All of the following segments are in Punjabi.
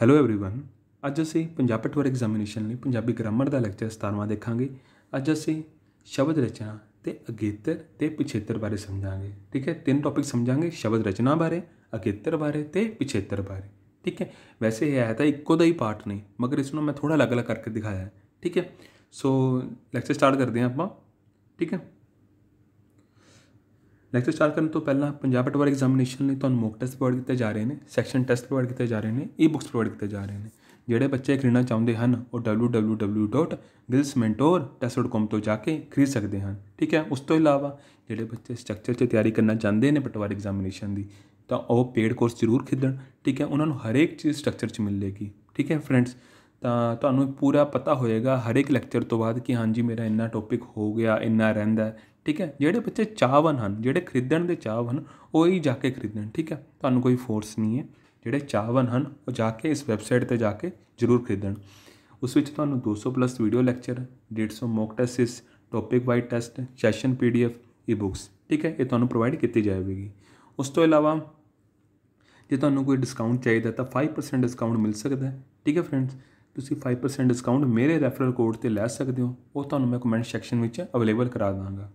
ਹੈਲੋ एवरीवन ਅੱਜ ਅਸੀਂ ਪੰਜਾਬੀ ਟਵਰ ਐਗਜ਼ਾਮੀਨੇਸ਼ਨ ਲਈ ਪੰਜਾਬੀ ਗ੍ਰਾਮਰ ਦਾ ਲੈਕਚਰ 17ਵਾਂ ਦੇਖਾਂਗੇ ਅੱਜ ਅਸੀਂ ਸ਼ਬਦ ਰਚਨਾ ਤੇ ਅਗੇਤਰ ਤੇ ਪਿਛੇਤਰ ਬਾਰੇ ਸਮਝਾਂਗੇ ਠੀਕ ਹੈ ਤਿੰਨ ਟੌਪਿਕ ਸਮਝਾਂਗੇ ਸ਼ਬਦ ਰਚਨਾ ਬਾਰੇ ਅਗੇਤਰ ਬਾਰੇ ਤੇ ਪਿਛੇਤਰ ਬਾਰੇ ਠੀਕ ਹੈ ਵੈਸੇ ਇਹ ਹੈ ਤਾਂ ਇੱਕੋ ਦਾ ਹੀ ਪਾਰਟ ਨਹੀਂ ਮਗਰ ਇਸ ਨੂੰ ਮੈਂ ਥੋੜਾ ਅਲੱਗ-ਅਲੱਗ ਕਰਕੇ ਦਿਖਾਇਆ ਹੈ ਠੀਕ ਹੈ ਸੋ ਲੈਕਚਰ ਸਟਾਰਟ ਕਰਦੇ ਹਾਂ ਆਪਾਂ ਠੀਕ ਹੈ ਲੈਕਚਰ ਸਟਾਰਟ ਕਰਨ ਤੋਂ ਪਹਿਲਾਂ ਪੰਜਾਬ ਪਟਵਾਰੀ ਐਗਜ਼ਾਮੀਨੇਸ਼ਨ ਲਈ ਤੁਹਾਨੂੰ ਮੌਕ ਟੈਸਟ ਪ੍ਰੋਵਾਈਡ ਕੀਤੇ ਜਾ ਰਹੇ ਨੇ ਸੈਕਸ਼ਨ ਟੈਸਟ ਪ੍ਰੋਵਾਈਡ ਕੀਤੇ ਜਾ ਰਹੇ ਨੇ ਈ ਬੁੱਕਸ ਪ੍ਰੋਵਾਈਡ ਕੀਤੇ ਜਾ ਰਹੇ ਨੇ ਜਿਹੜੇ ਬੱਚੇ ਖਰੀਦਣਾ ਚਾਹੁੰਦੇ ਹਨ ਉਹ www.gilsmentor.com ਤੋਂ ਜਾ ਕੇ ਖਰੀਦ ਸਕਦੇ ਹਨ ਠੀਕ ਹੈ ਉਸ ਤੋਂ ਇਲਾਵਾ ਜਿਹੜੇ ਬੱਚੇ ਸਟਰਕਚਰ 'ਚ ਤਿਆਰੀ ਕਰਨਾ ਚਾਹੁੰਦੇ ਨੇ ਪਟਵਾਰੀ ਐਗਜ਼ਾਮੀਨੇਸ਼ਨ ਦੀ ਤਾਂ ਉਹ ਪੇਡ ਕੋਰਸ ਜ਼ਰੂਰ ਖਰੀਦਣ ਠੀਕ ਹੈ ਉਹਨਾਂ ਨੂੰ ਹਰੇਕ ਚੀਜ਼ ਸਟਰਕਚਰ 'ਚ ਮਿਲੇਗੀ ਠੀਕ ਹੈ ਫਰੈਂਡਸ ਤਾਂ ਤੁਹਾਨੂੰ ਪੂਰਾ ਪਤਾ ਹੋਏਗਾ ਹਰ ਇੱਕ ਲੈਕਚਰ ਤੋਂ ਬਾਅਦ ਕਿ ਹਾਂਜੀ ਮੇਰਾ ਇੰਨਾ ਟੌਪਿਕ ਹੋ ਗਿਆ ਇੰਨਾ ਰਹਿੰਦਾ ਠੀਕ ਹੈ ਜਿਹੜੇ ਬੱਚੇ ਚਾਹਵਨ ਹਨ ਜਿਹੜੇ ਖਰੀਦਣ ਦੇ ਚਾਹਵਨ ਉਹ ਹੀ ਜਾ ਕੇ ਖਰੀਦਣ ਠੀਕ ਹੈ ਤੁਹਾਨੂੰ ਕੋਈ ਫੋਰਸ ਨਹੀਂ ਹੈ ਜਿਹੜੇ ਚਾਹਵਨ ਹਨ ਉਹ ਜਾ ਕੇ ਇਸ ਵੈਬਸਾਈਟ ਤੇ ਜਾ ਕੇ ਜ਼ਰੂਰ ਖਰੀਦਣ ਉਸ ਵਿੱਚ ਤੁਹਾਨੂੰ 200 plus video lecture 150 mock tests topic wise test session PDF e books ਠੀਕ ਹੈ ਇਹ ਤੁਹਾਨੂੰ ਪ੍ਰੋਵਾਈਡ ਕੀਤੀ ਜਾਵੇਗੀ ਉਸ ਤੋਂ ਇਲਾਵਾ ਜੇ ਤੁਹਾਨੂੰ ਕੋਈ ਡਿਸਕਾਊਂਟ ਚਾਹੀਦਾ ਤਾਂ 5% ਡਿਸਕਾਊਂਟ ਮਿਲ ਸਕਦਾ ਹੈ ਠੀਕ ਹੈ ਫਰੈਂਡਸ ਤੁਸੀਂ 5% ਡਿਸਕਾਊਂਟ ਮੇਰੇ ਰੈਫਰਲ ਕੋਡ ਤੇ ਲੈ ਸਕਦੇ ਹੋ ਉਹ ਤੁਹਾਨੂੰ ਮੈਂ ਕਮੈਂਟ ਸੈਕਸ਼ਨ ਵਿੱਚ ਅਵੇਲੇਬਲ ਕਰਾ ਦਾਂਗਾ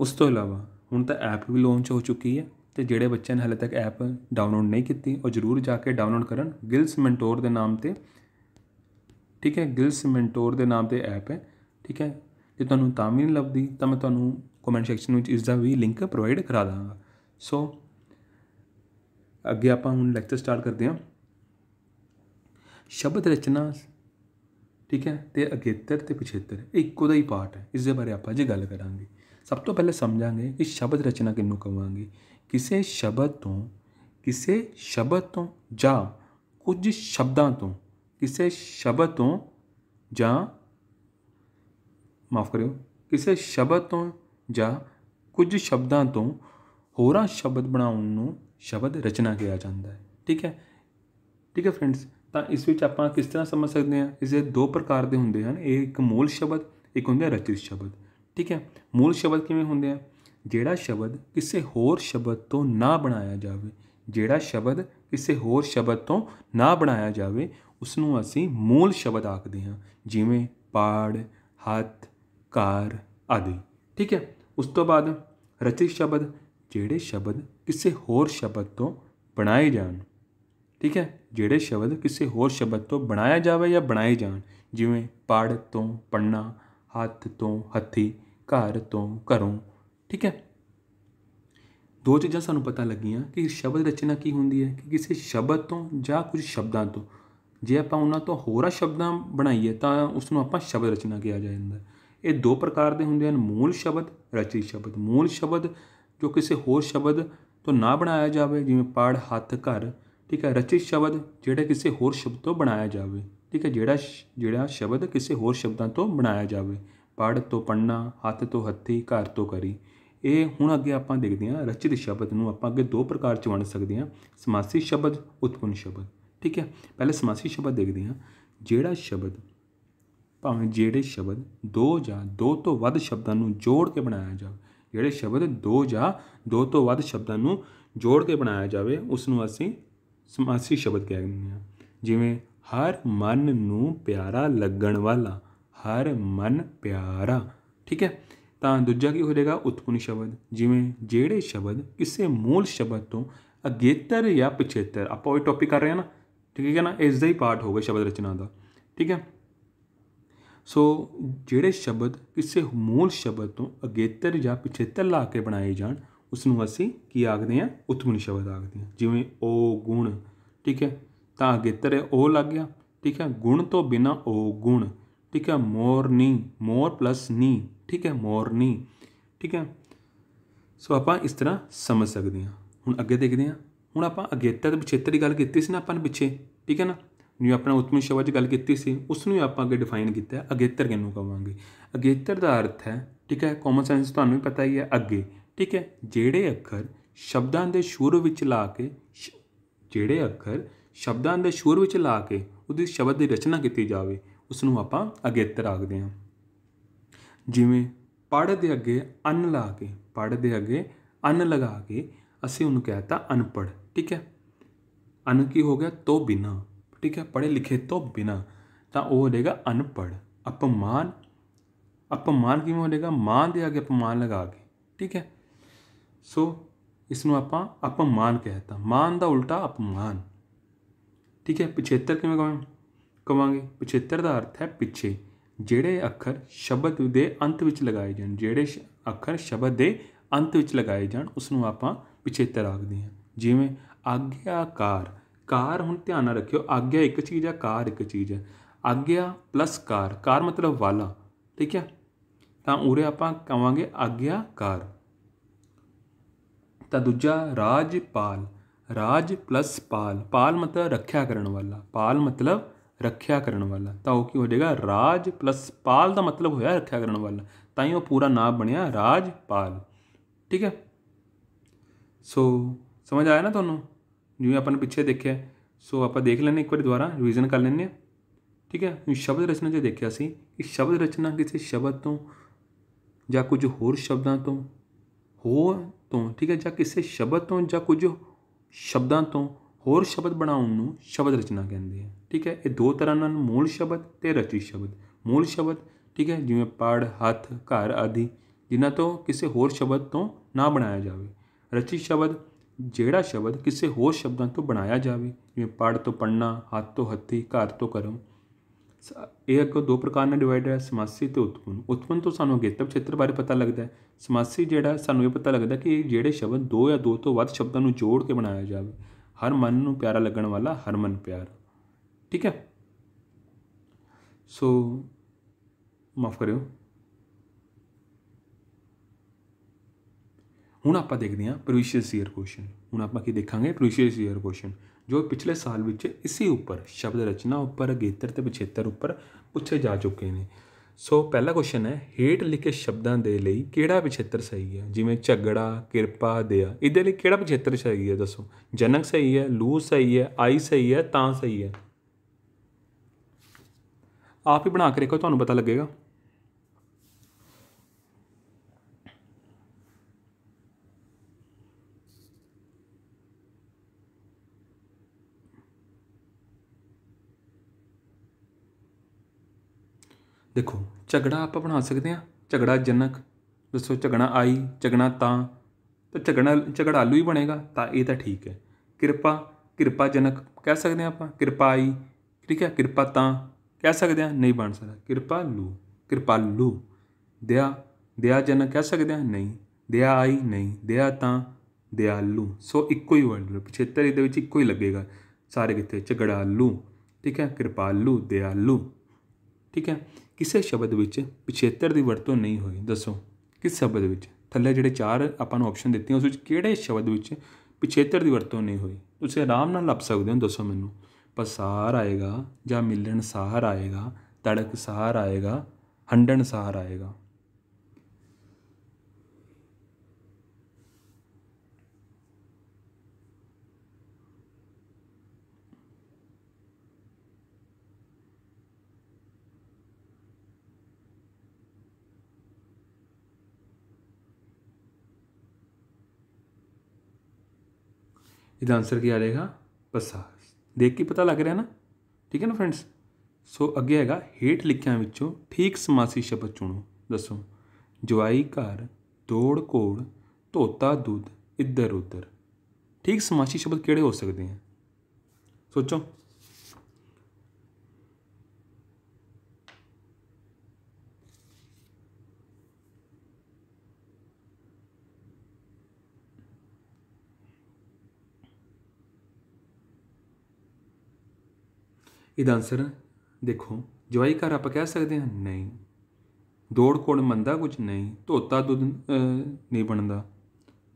ਉਸ ਤੋਂ ਇਲਾਵਾ ਹੁਣ ਤਾਂ ਐਪ ਵੀ ਲਾਂਚ ਹੋ ਚੁੱਕੀ ਹੈ ਤੇ ਜਿਹੜੇ ਬੱਚਿਆਂ ਨੇ ਹਾਲੇ ਤੱਕ ਐਪ ਡਾਊਨਲੋਡ ਨਹੀਂ ਕੀਤੀ ਉਹ ਜ਼ਰੂਰ ਜਾ ਕੇ ਡਾਊਨਲੋਡ ਕਰਨ ਗਿਲਸ ਮੈਂਟੋਰ ਦੇ ਨਾਮ 'ਤੇ ਠੀਕ ਹੈ ਗਿਲਸ ਮੈਂਟੋਰ ਦੇ ਨਾਮ 'ਤੇ ਐਪ ਹੈ ਠੀਕ ਹੈ ਜੇ ਤੁਹਾਨੂੰ ਤਾਂ ਵੀ ਨਹੀਂ ਲੱਭਦੀ ਤਾਂ ਮੈਂ ਤੁਹਾਨੂੰ ਕਮੈਂਟ ਸੈਕਸ਼ਨ ਵਿੱਚ ਇਸ ਦਾ ਵੀ ਲਿੰਕ ਪ੍ਰੋਵਾਈਡ ਕਰਾ ਦਾਂਗਾ ਸੋ ਅੱਗੇ ਆਪਾਂ ਹੁਣ ਲੈਕਚਰ ਸਟਾਰਟ ਕਰਦੇ ਹਾਂ ਸ਼ਬਦ ਰਚਨਾ ਠੀਕ ਹੈ ਤੇ ਅਗੇਤਰ ਤੇ ਪਿਛੇਤਰ ਇੱਕੋ ਦਾ ਹੀ ਪਾਰਟ ਹੈ ਇਸ ਦੇ ਬਾਰੇ ਆਪਾਂ ਅੱਜ ਗੱਲ ਕਰਾਂਗੇ ਸਭ ਤੋਂ ਪਹਿਲੇ ਸਮਝਾਂਗੇ ਕਿ ਸ਼ਬਦ ਰਚਨਾ ਕਿੰਨੂੰ ਕਵਾਂਗੇ ਕਿਸੇ ਸ਼ਬਦ ਤੋਂ ਕਿਸੇ ਸ਼ਬਦ ਤੋਂ ਜਾਂ ਕੁਝ ਸ਼ਬਦਾਂ ਤੋਂ ਕਿਸੇ ਸ਼ਬਦ ਤੋਂ ਜਾਂ ਮਾਫ ਕਰਿਓ ਕਿਸੇ ਸ਼ਬਦ ਤੋਂ ਜਾਂ ਕੁਝ ਸ਼ਬਦਾਂ ਤੋਂ ਹੋਰਾਂ ਸ਼ਬਦ ਬਣਾਉਣ ਨੂੰ ਸ਼ਬਦ ਰਚਨਾ ਕਿਹਾ ਜਾਂਦਾ ਹੈ ਠੀਕ ਹੈ ਠੀਕ ਹੈ ਫਰੈਂਡਸ ਤਾਂ ਇਸ ਵਿੱਚ ਆਪਾਂ ਕਿਸ ਤਰ੍ਹਾਂ ਸਮਝ ਸਕਦੇ ਹਾਂ ਇਸੇ ਦੋ ਪ੍ਰਕਾਰ ਦੇ ਹੁੰਦੇ ਹਨ ਇਹ ਇੱਕ ਮੂਲ ਸ਼ਬਦ ਇੱਕ ਹੁੰਦਾ ਰਚਿਤ ਸ਼ਬਦ ਠੀਕ ਹੈ ਮੂਲ ਸ਼ਬਦ ਕਿਵੇਂ ਹੁੰਦੇ ਆ ਜਿਹੜਾ ਸ਼ਬਦ ਕਿਸੇ ਹੋਰ ਸ਼ਬਦ ਤੋਂ ਨਾ ਬਣਾਇਆ ਜਾਵੇ ਜਿਹੜਾ ਸ਼ਬਦ ਕਿਸੇ ਹੋਰ ਸ਼ਬਦ ਤੋਂ ਨਾ ਬਣਾਇਆ ਜਾਵੇ ਉਸ ਨੂੰ ਅਸੀਂ ਮੂਲ ਸ਼ਬਦ ਆਖਦੇ ਹਾਂ ਜਿਵੇਂ ਪਾੜ ਹੱਥ ਕਾਰ ਆਦਿ ਠੀਕ ਹੈ ਉਸ ਤੋਂ ਬਾਅਦ ਰਚਿਤ ਸ਼ਬਦ ਜਿਹੜੇ ਸ਼ਬਦ ਕਿਸੇ ਹੋਰ ਸ਼ਬਦ ਤੋਂ ਬਣਾਏ ਜਾਣ ਠੀਕ ਹੈ ਜਿਹੜੇ ਸ਼ਬਦ ਕਿਸੇ ਹੋਰ ਸ਼ਬਦ ਤੋਂ ਬਣਾਇਆ ਜਾਵੇ ਜਾਂ ਬਣਾਏ ਜਾਣ ਜਿਵੇਂ ਪੜ ਤੋਂ ਪੜਨਾ ਹੱਥ ਤੋਂ ਹੱਥੀ ਘਰ ਤੋਂ ਘਰੋਂ ਠੀਕ ਹੈ ਦੋ ਚੀਜ਼ਾਂ ਸਾਨੂੰ ਪਤਾ ਲੱਗੀਆਂ ਕਿ ਸ਼ਬਦ ਰਚਨਾ ਕੀ ਹੁੰਦੀ ਹੈ ਕਿ ਕਿਸੇ ਸ਼ਬਦ ਤੋਂ ਜਾਂ ਕੁਝ ਸ਼ਬਦਾਂ ਤੋਂ ਜੇ ਆਪਾਂ ਉਹਨਾਂ ਤੋਂ ਹੋਰਾਂ ਸ਼ਬਦਾਂ ਬਣਾਈਏ ਤਾਂ ਉਸ ਨੂੰ ਆਪਾਂ ਸ਼ਬਦ ਰਚਨਾ ਕਿਹਾ ਜਾਂਦਾ ਇਹ ਦੋ ਪ੍ਰਕਾਰ ਦੇ ਹੁੰਦੇ ਹਨ ਮੂਲ ਸ਼ਬਦ ਰਚਿਤ ਸ਼ਬਦ ਮੂਲ ਸ਼ਬਦ ਜੋ ਕਿਸੇ ਹੋਰ ਸ਼ਬਦ ਤੋਂ ਨਾ ਬਣਾਇਆ ਜਾਵੇ ਜਿਵੇਂ ਪਾੜ ਹੱਥ ਘਰ ਠੀਕ ਹੈ ਰਚਿਤ ਸ਼ਬਦ ਜਿਹੜਾ ਕਿਸੇ ਹੋਰ ਸ਼ਬਦ ਤੋਂ ਬਣਾਇਆ ਜਾਵੇ ਠੀਕ ਹੈ ਜਿਹੜਾ ਜਿਹੜਾ ਸ਼ਬਦ ਕਿਸੇ ਹੋਰ ਸ਼ਬਦਾਂ ਤੋਂ ਬਣਾਇਆ ਜਾਵੇ ਪੜ ਤੋਂ ਪੜਨਾ ਹੱਥ ਤੋਂ ਹੱਥੀ ਘਰ ਤੋਂ ਕਰੀ ਇਹ ਹੁਣ ਅੱਗੇ ਆਪਾਂ ਦੇਖਦੇ ਹਾਂ ਰਚਿਤ ਸ਼ਬਦ ਨੂੰ ਆਪਾਂ ਅੱਗੇ ਦੋ ਪ੍ਰਕਾਰ ਚ ਵੰਡ ਸਕਦੇ ਹਾਂ ਸਮਾਸੀ ਸ਼ਬਦ ਉਤਪੰਨ ਸ਼ਬਦ ਠੀਕ ਹੈ ਪਹਿਲੇ ਸਮਾਸੀ ਸ਼ਬਦ ਦੇਖਦੇ ਹਾਂ ਜਿਹੜਾ ਸ਼ਬਦ ਭਾਵੇਂ ਜਿਹੜੇ ਸ਼ਬਦ ਦੋ ਜਾਂ ਦੋ ਤੋਂ ਵੱਧ ਸ਼ਬਦਾਂ ਨੂੰ ਜੋੜ ਕੇ ਬਣਾਇਆ ਜਾਵੇ ਜਿਹੜੇ ਸ਼ਬਦ ਦੋ ਜਾਂ ਦੋ ਤੋਂ ਵੱਧ ਸ਼ਬਦਾਂ ਨੂੰ ਜੋੜ ਕੇ ਬਣਾਇਆ ਜਾਵੇ ਉਸ ਨੂੰ ਅਸੀਂ ਸਮਾਸੀ ਸ਼ਬਦ ਕਹਿੰਦੇ ਹਾਂ ਜਿਵੇਂ ਹਰ ਮਨ ਨੂੰ ਪਿਆਰਾ ਲੱਗਣ ਵਾਲਾ ਹਰ ਮਨ ਪਿਆਰਾ ਠੀਕ ਹੈ ਤਾਂ ਦੂਜਾ ਕੀ ਹੋ ਜਾਏਗਾ ਉਤਪੰਨ ਸ਼ਬਦ ਜਿਵੇਂ ਜਿਹੜੇ ਸ਼ਬਦ ਕਿਸੇ ਮੂਲ ਸ਼ਬਦ ਤੋਂ ਅਗੇਤਰ ਜਾਂ ਪਿਛੇਤਰ ਆਪਾਂ ਉਹ ਟੌਪਿਕ ਕਰ ਰਹੇ ਹਾਂ ਨਾ ਠੀਕ ਹੈ ਨਾ ਇਸ ਦਾ ਹੀ ਪਾਰਟ ਗਿਆ ਸ਼ਬਦ ਰਚਨਾ ਦਾ ਠੀਕ ਹੈ ਸੋ ਜਿਹੜੇ ਸ਼ਬਦ ਕਿਸੇ ਮੂਲ ਸ਼ਬਦ ਤੋਂ ਅਗੇਤਰ ਜਾਂ ਪਿਛੇਤਰ ਲਾ ਕੇ ਬਣਾਏ ਜਾਣ ਉਸ ਨੂੰ ਅਸੀਂ ਕੀ ਆਖਦੇ ਹਾਂ ਉਤਪੰਨ ਸ਼ਬਦ ਆਖਦੇ ਹਾਂ ਜਿਵੇਂ ਓ ਗੁਣ ਠੀਕ ਹੈ ਤਾਂ ਅਗੇਤਰ ਉਹ ਓ ਲੱਗ ਗਿਆ ਠੀਕ ਹੈ ਗੁਣ ਤੋਂ ਬਿਨਾ ਓ ਗੁਣ ठीक है ਮੋਰਨੀ ਮੋਰ ਪਲੱਸ ਨੀ ਠੀਕ ਹੈ ਮੋਰਨੀ ਠੀਕ ਹੈ ਸੋ ਆਪਾਂ ਇਸ ਤਰ੍ਹਾਂ ਸਮਝ ਸਕਦੇ ਹਾਂ ਹੁਣ ਅੱਗੇ ਦੇਖਦੇ ਹਾਂ ਹੁਣ ਆਪਾਂ ਅਗੇਤਰ ਤੇ ਪਿਛੇਤਰ ਦੀ ਗੱਲ ਕੀਤੀ ਸੀ ਨਾ ਆਪਾਂ ਨੇ ਪਿੱਛੇ ਠੀਕ ਹੈ ਨਾ ਨੂੰ ਆਪਣਾ ਉਤਮ ਸ਼ਬਦ ਦੀ ਗੱਲ ਕੀਤੀ ਸੀ ਉਸ ਨੂੰ ਆਪਾਂ ਅੱਗੇ ਡਿਫਾਈਨ ਕੀਤਾ ਅਗੇਤਰ ਕਿਹਨੂੰ ਕਵਾਂਗੇ ਅਗੇਤਰ ਦਾ ਅਰਥ ਹੈ ਠੀਕ ਹੈ ਕਾਮਨ ਸੈਂਸ ਤੁਹਾਨੂੰ ਵੀ ਪਤਾ ਹੀ ਹੈ ਅੱਗੇ ਠੀਕ ਹੈ ਜਿਹੜੇ ਅੱਖਰ ਸ਼ਬਦਾਂ ਦੇ ਸ਼ੁਰੂ ਵਿੱਚ ਲਾ ਕੇ ਜਿਹੜੇ ਅੱਖਰ ਸ਼ਬਦਾਂ ਦੇ ਸ਼ੁਰੂ ਵਿੱਚ ਲਾ ਕੇ ਉਹਦੀ ਸ਼ਬਦ ਦੀ ਰਚਨਾ ਕੀਤੀ ਜਾਵੇ ਉਸ ਨੂੰ ਆਪਾਂ ਅਗੇਤਰ ਆਖਦੇ ਹਾਂ ਜਿਵੇਂ ਪੜ ਦੇ ਅੱਗੇ ਅਨ ਲਾ ਕੇ ਪੜ ਦੇ ਅੱਗੇ ਅਨ ਲਗਾ ਕੇ ਅਸੀਂ ਉਹਨੂੰ ਕਹਿਤਾ ਅਨਪੜ ਠੀਕ ਹੈ ਅਨ ਕੀ ਹੋ ਗਿਆ ਤੋਂ ਬਿਨਾ ਠੀਕ ਹੈ ਪੜੇ ਲਿਖੇ ਤੋਂ ਬਿਨਾ ਤਾਂ ਉਹ ਹੋ ਜਾਏਗਾ ਅਨਪੜ੍ਹ ਅਪਮਾਨ ਅਪਮਾਨ ਕਿਵੇਂ ਹੋ ਜਾਏਗਾ ਮਾਨ ਦੇ ਅੱਗੇ ਅਪਮਾਨ ਲਗਾ ਕੇ ਠੀਕ ਹੈ ਸੋ ਇਸ ਨੂੰ ਆਪਾਂ ਅਪਮਾਨ ਕਹਿਤਾ ਮਾਨ ਦਾ ਉਲਟਾ ਅਪਮਾਨ ਠੀਕ ਹੈ 75 ਕਿਵੇਂ ਕਹਾਂ ਕਵਾਂਗੇ ਪਿਛੇਤਰ ਦਾ ਅਰਥ ਹੈ ਪਿੱਛੇ ਜਿਹੜੇ ਅੱਖਰ ਸ਼ਬਦ ਦੇ ਅੰਤ ਵਿੱਚ ਲਗਾਏ ਜਾਣ ਜਿਹੜੇ ਅੱਖਰ ਸ਼ਬਦ ਦੇ ਅੰਤ ਵਿੱਚ ਲਗਾਏ ਜਾਣ ਉਸ ਨੂੰ ਆਪਾਂ ਪਿਛੇਤਰ ਆਖਦੇ ਹਾਂ ਜਿਵੇਂ ਆਗਿਆਕਾਰ ਕਾਰ ਹੁਣ ਧਿਆਨ ਨਾਲ ਰੱਖਿਓ ਆਗਿਆ ਇੱਕ ਚੀਜ਼ ਹੈ ਕਾਰ ਇੱਕ ਚੀਜ਼ ਹੈ ਆਗਿਆ ਪਲੱਸ ਕਾਰ ਕਾਰ ਮਤਲਬ ਵਾਲਾ ਠੀਕ ਹੈ ਤਾਂ ਉਰੇ ਆਪਾਂ ਕਵਾਂਗੇ ਆਗਿਆਕਾਰ ਤਾਂ ਦੂਜਾ ਰਾਜਪਾਲ ਰਾਜ ਪਲੱਸ ਪਾਲ ਪਾਲ ਮਤਲਬ ਰੱਖਿਆ ਕਰਨ ਵਾਲਾ ਪਾਲ ਮਤਲਬ ਰੱਖਿਆ ਕਰਨ ਵਾਲਾ ਤਾਂ ਉਹ ਕੀ ਹੋ ਜਾਏਗਾ ਰਾਜ ਪਲੱਸ ਪਾਲ ਦਾ ਮਤਲਬ ਹੋਇਆ ਰੱਖਿਆ ਕਰਨ ਵਾਲਾ ਤਾਂ ਹੀ ਉਹ ਪੂਰਾ ਨਾਮ ਬਣਿਆ ਰਾਜਪਾਲ ਠੀਕ ਹੈ ਸੋ ਸਮਝ ਆਇਆ ਨਾ ਤੁਹਾਨੂੰ ਜਿਵੇਂ ਆਪਾਂ ਨੇ ਪਿੱਛੇ ਦੇਖਿਆ ਸੋ ਆਪਾਂ ਦੇਖ ਲੈਣੇ ਇੱਕ ਵਾਰ ਦੁਬਾਰਾ ਰਿਵੀਜ਼ਨ ਕਰ ਲੈਣੇ ਆ ਠੀਕ ਹੈ ਸ਼ਬਦ ਰਚਨਾ ਜੇ ਦੇਖਿਆ ਸੀ ਕਿ ਸ਼ਬਦ ਰਚਨਾ ਕਿਸੇ ਸ਼ਬਦ ਤੋਂ ਜਾਂ ਕੁਝ ਹੋਰ ਸ਼ਬਦਾਂ ਤੋਂ ਹੋਰ ਤੋਂ ਠੀਕ ਹੈ ਜਾਂ ਕਿਸੇ ਸ਼ਬਦ ਤੋਂ ਜਾਂ ਕੁਝ ਸ਼ਬਦਾਂ ਤੋਂ ਹੋਰ ਸ਼ਬਦ ਬਣਾਉਣ ਨੂੰ ਸ਼ਬਦ ਰਚਨਾ ਕਹਿੰਦੇ ਆ ਠੀਕ ਹੈ ਇਹ ਦੋ ਤਰ੍ਹਾਂ ਨਾਲ ਮੂਲ ਸ਼ਬਦ ਤੇ ਰਚੀ ਸ਼ਬਦ ਮੂਲ ਸ਼ਬਦ ਠੀਕ ਹੈ ਜਿਵੇਂ ਪੜ ਹੱਥ ਘਰ ਆਦਿ ਜਿਨ੍ਹਾਂ ਤੋਂ ਕਿਸੇ ਹੋਰ ਸ਼ਬਦ ਤੋਂ ਨਾ ਬਣਾਇਆ ਜਾਵੇ ਰਚੀ ਸ਼ਬਦ ਜਿਹੜਾ ਸ਼ਬਦ ਕਿਸੇ ਹੋਰ ਸ਼ਬਦਾਂ ਤੋਂ ਬਣਾਇਆ ਜਾਵੇ ਜਿਵੇਂ ਪੜ ਤੋਂ ਪੜਨਾ ਹੱਥ ਤੋਂ ਹੱਥੀ ਘਰ ਤੋਂ ਕਰਮ ਇਹ ਕੋ ਦੋ ਪ੍ਰਕਾਰ ਨਾਲ ਡਿਵਾਈਡ ਹੈ ਸਮਾਸੀ ਤੇ ਉਤਪੰਨ ਉਤਪੰਨ ਤੋਂ ਸਾਨੂੰ ਗੇਤਵ ਖੇਤਰ ਬਾਰੇ ਪਤਾ ਲੱਗਦਾ ਹੈ ਸਮਾਸੀ ਜਿਹੜਾ ਸਾਨੂੰ ਇਹ ਪਤਾ ਲੱਗਦਾ ਕਿ ਜਿਹੜੇ ਸ਼ਬਦ ਦੋ ਜਾਂ ਦੋ ਤੋਂ ਵੱਧ ਸ਼ਬਦਾਂ ਨੂੰ ਜੋੜ ਕੇ ਬਣਾਇਆ ਜਾਵੇ ਹਰ ਮਨ ਨੂੰ ਪਿਆਰਾ ਲੱਗਣ ਵਾਲਾ ਹਰਮਨ ਪਿਆਰ ਠੀਕ ਹੈ ਸੋ ਮਾਫ ਕਰਿਓ ਹੁਣ ਆਪਾਂ ਦੇਖਦੇ ਹਾਂ ਪ੍ਰੀਵੀਅਸ ਈਅਰ ਕੁਐਸਚਨ ਹੁਣ ਆਪਾਂ ਕੀ ਦੇਖਾਂਗੇ ਪ੍ਰੀਵੀਅਸ ਈਅਰ ਕੁਐਸਚਨ ਜੋ ਪਿਛਲੇ ਸਾਲ ਵਿੱਚ ਇਸੇ ਉੱਪਰ ਸ਼ਬਦ ਰਚਨਾ ਉੱਪਰ ਅਗੇਤਰ ਤੇ ਪਿਛੇਤਰ ਉੱਪਰ ਪੁੱਛੇ ਜਾ ਚੁੱਕੇ ਨੇ ਸੋ ਪਹਿਲਾ ਕੁਐਸਚਨ ਹੈ ਹੇਟ ਲਿਖੇ ਸ਼ਬਦਾਂ ਦੇ ਲਈ ਕਿਹੜਾ ਪਿਛੇਤਰ ਸਹੀ ਹੈ ਜਿਵੇਂ ਝਗੜਾ ਕਿਰਪਾ ਦਿਆ ਇਹਦੇ ਲਈ ਕਿਹੜਾ ਪਿਛੇਤਰ ਸਹੀ ਹੈ ਦੱਸੋ ਜਨਕ ਸਹੀ ਹੈ ਲੂ ਸਹੀ ਹੈ ਆਈ ਸਹੀ ਹੈ ਤਾਂ ਸਹੀ ਹੈ ਆਪ ਹੀ ਬਣਾ ਕੇ ਰੱਖੋ ਤੁਹਾਨੂੰ ਪਤਾ ਲੱਗੇਗਾ ਦੇਖੋ ਝਗੜਾ ਆਪਾਂ ਬਣਾ ਸਕਦੇ ਆ ਝਗੜਾ ਜਨਕ ਦੱਸੋ ਝਗੜਾ ਆਈ ਝਗਣਾ ਤਾਂ ਤਾਂ ਝਗੜਾ ਝਗੜਾਲੂ ਹੀ ਬਣੇਗਾ ਤਾਂ ਇਹ ਤਾਂ ਠੀਕ ਹੈ ਕਿਰਪਾ ਕਿਰਪਾ ਜਨਕ ਕਹਿ ਸਕਦੇ ਆ ਆਪਾਂ ਕਿਰਪਾ ਆਈ ਠੀਕ ਹੈ ਕਿਰਪਾ ਤਾਂ ਕਹਿ ਸਕਦੇ ਆ ਨਹੀਂ ਬਣ ਸਕਦਾ ਕਿਰਪਾ ਲੂ ਕਿਰਪਾਲੂ ਦਇਆ ਦਇਆ ਜਨਕ ਕਹਿ ਸਕਦੇ ਆ ਨਹੀਂ ਦਇਆ ਆਈ ਨਹੀਂ ਦਇਆ ਤਾਂ ਦਿਆਲੂ ਸੋ ਇੱਕੋ ਹੀ ਵਰਡ ਪਿਛੇਤਰ ਇਹਦੇ ਵਿੱਚ ਇੱਕੋ ਹੀ ਲੱਗੇਗਾ ਸਾਰੇ ਕਿੱਥੇ ਝਗੜਾਲੂ ਠੀਕ ਹੈ ਕਿਰਪਾਲੂ ਦਿਆਲੂ ਠੀਕ ਹੈ ਕਿਸੇ ਸ਼ਬਦ ਵਿੱਚ ਪਿਛੇਤਰ ਦੀ ਵਰਤੋਂ ਨਹੀਂ ਹੋਈ ਦੱਸੋ ਕਿਸ ਸ਼ਬਦ ਵਿੱਚ ਥੱਲੇ ਜਿਹੜੇ ਚਾਰ ਆਪਾਂ ਨੂੰ ਆਪਸ਼ਨ ਦਿੱਤੇ ਉਸ ਵਿੱਚ ਕਿਹੜੇ ਸ਼ਬਦ ਵਿੱਚ ਪਿਛੇਤਰ ਦੀ ਵਰਤੋਂ ਨਹੀਂ ਹੋਈ ਤੁਸੀਂ ਆਰਾਮ ਨਾਲ ਲੱਭ ਸਕਦੇ ਹੋ ਦੱਸੋ ਮੈਨੂੰ ਪਸਾਰ ਆਏਗਾ ਜਾਂ ਮਿਲਣ ਸਾਰ ਆਏਗਾ ਤੜਕ ਸਾਰ ਆਏਗਾ ਹੰਡਣ ਸਾਰ ਆਏਗਾ ਇਹਦਾ ਆਨਸਰ ਕੀ आ जाएगा ਪਸਾਸ ਦੇਖ ਕੇ ਪਤਾ ਲੱਗ ਰਿਹਾ ਨਾ ਠੀਕ ਹੈ ਨਾ ਫਰੈਂਡਸ ਸੋ ਅੱਗੇ ਹੈਗਾ ਹੇਠ ਲਿਖਿਆਂ ਵਿੱਚੋਂ ਠੀਕ ਸਮਾਸੀ ਸ਼ਬਦ ਚੁਣੋ ਦੱਸੋ ਜਵਾਈ ਘਰ ਤੋੜ ਕੋੜ ਤੋਤਾ ਦੁੱਧ ਇੱਧਰ ਉੱਧਰ ਠੀਕ ਸਮਾਸੀ ਸ਼ਬਦ ਕਿਹੜੇ ਹੋ ਸਕਦੇ ਆ ਸੋਚੋ ਇਹਦਾ ਆਨਸਰ ਦੇਖੋ ਜਵਾਈ ਘਰ ਆਪਾਂ ਕਹਿ ਸਕਦੇ ਹਾਂ ਨਹੀਂ ਦੋੜ ਕੋਣ ਮੰਦਾ ਕੁਝ ਨਹੀਂ ਧੋਤਾ ਦੁੱਧ ਨਹੀਂ ਬਣਦਾ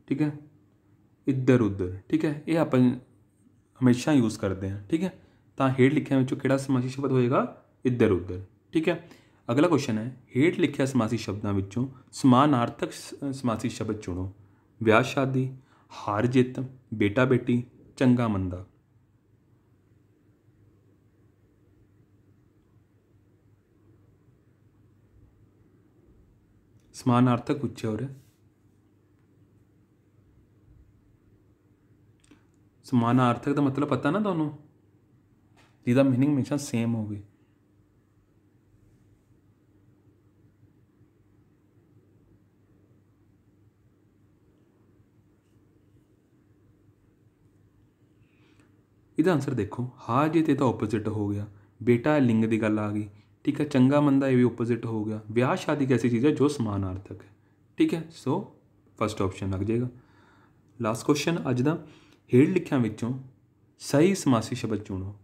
ਠੀਕ ਹੈ ਇੱਧਰ ਉੱਧਰ ਠੀਕ ਹੈ ਇਹ ਆਪਾਂ ਹਮੇਸ਼ਾ ਯੂਜ਼ ਕਰਦੇ ਹਾਂ ਠੀਕ ਹੈ ਤਾਂ ਹੇਠ ਲਿਖਿਆ ਵਿੱਚੋਂ ਕਿਹੜਾ ਸਮਾਸੀ ਸ਼ਬਦ ਹੋਏਗਾ ਇੱਧਰ ਉੱਧਰ ਠੀਕ ਹੈ ਅਗਲਾ ਕੁਐਸਚਨ ਹੈ ਹੇਠ ਲਿਖਿਆ ਸਮਾਸੀ ਸ਼ਬਦਾਂ ਵਿੱਚੋਂ ਸਮਾਨਾਰਥਕ ਸਮਾਸੀ ਸ਼ਬਦ ਚੁਣੋ ਵਿਆਹ ਸ਼ਾਦੀ ਹਾਰ ਜਿੱਤ ਬੇਟਾ ਬੇਟੀ ਚੰਗਾ ਮੰਦਾ ਸਮਾਨਾਰਥਕ ಸಮಾನಾರ್ಥಕ ಉಚ್ಚವ್ರೆ ਸਮਾਨਾਰਥਕ ਦਾ ਮਤਲਬ ਪਤਾ ਨਾ ਤੁਹਾਨੂੰ ਜਿਹਦਾ मीनिंग ਹਮੇਸ਼ਾ ਸੇਮ ਹੋਵੇ ਇਹਦਾ ਆਨਸਰ ਦੇਖੋ ਹਾਂ ਜੇ ਤੇ ਤਾਂ ਆਪੋਜ਼ਿਟ ਹੋ ਗਿਆ ਬੇਟਾ ਲਿੰਗ ਦੀ ਗੱਲ ਆ ਗਈ ਠੀਕ ਹੈ ਚੰਗਾ ਮੰਦਾ ਇਹ ਵੀ ਆਪੋਜ਼ਿਟ ਹੋ ਗਿਆ ਵਿਆਹ ਸ਼ਾਦੀ ਕੈਸੀ ਚੀਜ਼ ਹੈ ਜੋ ਸਮਾਨਾਰਥਕ ਹੈ ਠੀਕ ਹੈ ਸੋ ਫਸਟ ਆਪਸ਼ਨ ਲੱਗ ਜਾਏਗਾ ਲਾਸਟ ਕੁਐਸਚਨ ਅੱਜ ਦਾ ਹੇਡ ਲਿਖਿਆ ਵਿੱਚੋਂ ਸਹੀ ਸਮਾਸੀ ਸ਼ਬਦ ਚੁਣੋ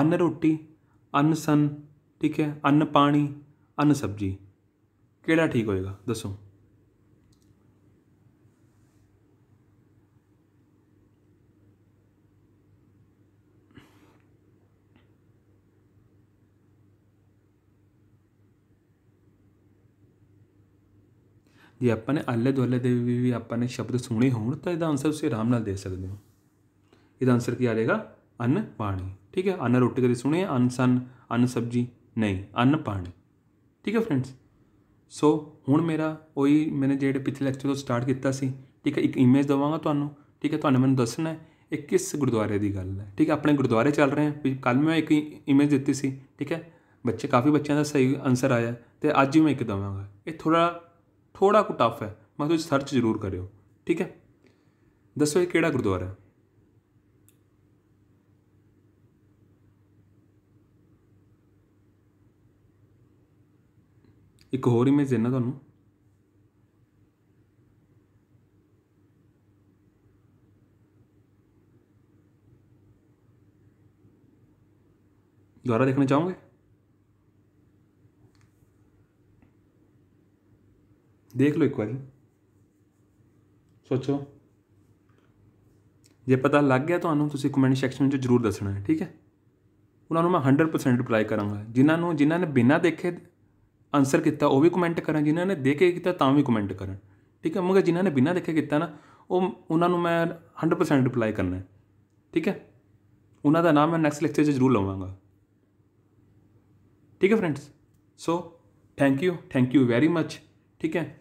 ਅੰਨ ਰੋਟੀ ਅੰਨ ਸਨ ਠੀਕ ਹੈ ਅੰਨ ਪਾਣੀ ਅੰਨ ਸਬਜੀ ਕਿਹੜਾ ਠੀਕ ਹੋਏਗਾ ਦੱਸੋ ਜੇ ਆਪਾਂ ਨੇ ਆਲੇ ਦੁਆਲੇ ਦੇ ਵੀ ਵੀ ਆਪਾਂ ਨੇ ਸ਼ਬਦ ਸੁਣੇ ਹੋਣ ਤਾਂ ਇਹਦਾ ਆਨਸਰ ਤੁਸੀਂ ਆਰਾਮ ਨਾਲ ਦੇ ਸਕਦੇ ਹੋ ਇਹਦਾ ਆਨਸਰ ਕੀ ਆ ਜਾਏਗਾ ਅੰਨ ਪਾਣੀ ਠੀਕ ਹੈ ਅੰਨ ਰੋਟੀ ਕਦੇ ਸੁਣੇ ਅੰਨ ਸਨ ਅੰਨ ਸਬਜੀ ਨਹੀਂ ਅੰਨ ਪਾਣੀ ਠੀਕ ਹੈ ਫਰੈਂਡਸ ਸੋ ਹੁਣ ਮੇਰਾ ਉਹੀ ਮੈਨੇ ਜਿਹੜੇ ਪਿਛਲੇ ਲੈਕਚਰ ਤੋਂ ਸਟਾਰਟ ਕੀਤਾ ਸੀ ਠੀਕ ਹੈ ਇੱਕ ਇਮੇਜ ਦਵਾਂਗਾ ਤੁਹਾਨੂੰ ਠੀਕ ਹੈ ਤੁਹਾਨੂੰ ਮੈਨੂੰ ਦੱਸਣਾ ਹੈ ਇਹ ਕਿਸ ਗੁਰਦੁਆਰੇ ਦੀ ਗੱਲ ਹੈ ਠੀਕ ਹੈ ਆਪਣੇ ਗੁਰਦੁਆਰੇ ਚੱਲ ਰਹੇ ਹਾਂ ਕੱਲ ਮੈਂ ਇੱਕ ਇਮੇਜ ਦਿੱਤੀ ਸੀ ਠੀਕ ਹੈ ਬੱਚੇ ਕਾਫੀ ਬੱਚਿਆਂ ਦਾ ਸਹੀ ਆਨਸਰ ਆਇਆ ਤੇ ਅੱਜ ਵੀ ਮੈਂ ਇੱਕ ਦਵਾਂਗਾ ਇਹ ਥੋੜਾ ਥੋੜਾ ਕੁ ਟਫ ਹੈ ਮਤਲਬ ਸਰਚ ਜ਼ਰੂਰ ਕਰਿਓ ਠੀਕ ਹੈ ਦੱਸੋ ਇਹ ਕਿਹੜਾ ਗੁਰਦੁਆਰਾ ਹੈ ਇੱਕ ਹੋਰ ਇਮੇਜ ਇਹਨਾਂ ਤੁਹਾਨੂੰ ਦੁਆਰਾ ਦੇਖਣਾ ਚਾਹੋਗੇ ਦੇਖ ਲਓ ਇੱਕ ਵਾਰੀ ਸੋਚੋ ਜੇ ਪਤਾ ਲੱਗ ਗਿਆ ਤੁਹਾਨੂੰ ਤੁਸੀਂ ਕਮੈਂਟ ਸੈਕਸ਼ਨ ਵਿੱਚ ਜਰੂਰ ਦੱਸਣਾ ਹੈ ਠੀਕ ਹੈ ਉਹਨਾਂ ਨੂੰ ਮੈਂ 100% ਰਿਪਲਾਈ ਕਰਾਂਗਾ ਜਿਨ੍ਹਾਂ ਨੂੰ ਜਿਨ੍ਹਾਂ ਨੇ ਬਿਨਾਂ ਦੇਖੇ ਆਨਸਰ ਕੀਤਾ ਉਹ ਵੀ ਕਮੈਂਟ ਕਰਾਂ ਜਿਨ੍ਹਾਂ ਨੇ ਦੇਖੇ ਕੀਤਾ ਤਾਂ ਵੀ ਕਮੈਂਟ ਕਰਨ ਠੀਕ ਹੈ ਮਗਰ ਜਿਨ੍ਹਾਂ ਨੇ ਬਿਨਾਂ ਦੇਖੇ ਕੀਤਾ ਨਾ ਉਹ ਉਹਨਾਂ ਨੂੰ ਮੈਂ 100% ਰਿਪਲਾਈ ਕਰਨਾ ਹੈ ਠੀਕ ਹੈ ਉਹਨਾਂ ਦਾ ਨਾਮ ਮੈਂ ਨੈਕਸਟ ਲੈਕਚਰ 'ਚ ਜ਼ਰੂਰ ਲਵਾਂਗਾ ਠੀਕ ਹੈ friends so thank you thank you very much ਠੀਕ ਹੈ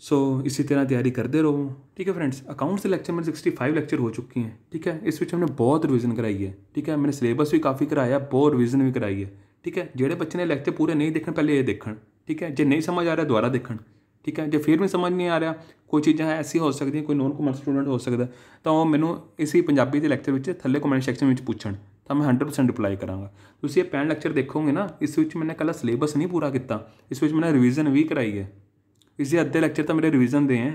ਸੋ ਇਸੇ ਤਰ੍ਹਾਂ ਤਿਆਰੀ ਕਰਦੇ ਰਹੋ ਠੀਕ ਹੈ ਫਰੈਂਡਸ ਅਕਾਊਂਟਸ ਦੇ ਲੈਕਚਰ लेक्चर 65 ਲੈਕਚਰ ਹੋ ਚੁੱਕੀ ਹੈ ਠੀਕ ਹੈ ਇਸ ਵਿੱਚ ਹਮਨੇ ਬਹੁਤ ਰਿਵੀਜ਼ਨ ਕਰਾਈ ਹੈ ਠੀਕ ਹੈ ਮੈਂ ਸਿਲੇਬਸ ਵੀ ਕਾਫੀ ਕਰਾਇਆ ਬਹੁਤ ਰਿਵੀਜ਼ਨ ਵੀ ਕਰਾਈ ਹੈ ਠੀਕ ਹੈ ਜਿਹੜੇ ਬੱਚੇ ਨੇ ਲੈਕਚਰ ਪੂਰੇ ਨਹੀਂ ਦੇਖਣ ਪਹਿਲੇ ਇਹ ਦੇਖਣ ਠੀਕ ਹੈ ਜੇ ਨਹੀਂ ਸਮਝ ਆ ਰਿਹਾ ਦੁਬਾਰਾ ਦੇਖਣ ਠੀਕ ਹੈ ਜੇ ਫਿਰ ਵੀ ਸਮਝ ਨਹੀਂ ਆ ਰਿਹਾ ਕੋਈ ਚੀਜ਼ਾਂ ਐਸੀ ਹੋ ਸਕਦੀਆਂ ਕੋਈ ਨੋਨ ਕਮਰਸ ਸਟੂਡੈਂਟ ਹੋ ਸਕਦਾ ਤਾਂ ਉਹ ਮੈਨੂੰ ਇਸੇ ਪੰਜਾਬੀ ਦੇ ਲੈਕਚਰ ਵਿੱਚ ਥੱਲੇ ਕਮੈਂਟ ਸੈਕਸ਼ਨ ਵਿੱਚ ਪੁੱਛਣ ਤਾਂ ਮੈਂ 100% ਰਿਪਲਾਈ ਕਰਾਂਗਾ ਤੁਸੀਂ ਇਹ ਪੈਨ ਲੈਕਚਰ ਦੇਖੋਗੇ ਨਾ ਇਸ ਵਿੱਚ ਮੈਨੇ ਕੱਲਾ ਸਿਲੇਬਸ ਨਹੀਂ ਪੂਰਾ ਕੀਤਾ ਇਸ ਵਿੱਚ ਮੈਨੇ ਰਿਵੀਜ਼ਨ ਵੀ ਕਰਾਈ ਹੈ ਇਸਦੇ ਅੱਧੇ ਲੈਕਚਰ ਤਾਂ ਮੇਰੇ ਰਿਵੀਜ਼ਨ ਦੇ ਹੈ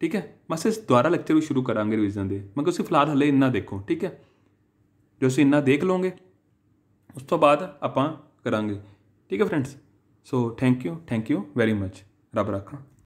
ਠੀਕ ਹੈ ਮੈਂ ਇਸ ਦੁਆਰਾ ਲੈਕਚਰ ਵੀ ਸ਼ੁਰੂ ਕਰਾਂਗੇ ਰਿਵੀਜ਼ਨ ਦੇ ਮਗਰ ਤੁਸੀਂ ਫਿਲਹਾਲ ਹਲੇ ਇੰਨਾ ਦੇਖੋ ਠੀਕ ਹੈ ਜੋ ਤੁਸੀਂ ਇੰਨਾ ਦੇਖ ਲਓਗੇ ਉਸ ਤੋਂ ਬਾਅਦ ਆਪਾਂ ਕਰਾਂਗੇ ਠੀਕ ਹੈ friends so thank you thank you very much ਰੱਬ ਰੱਖਾ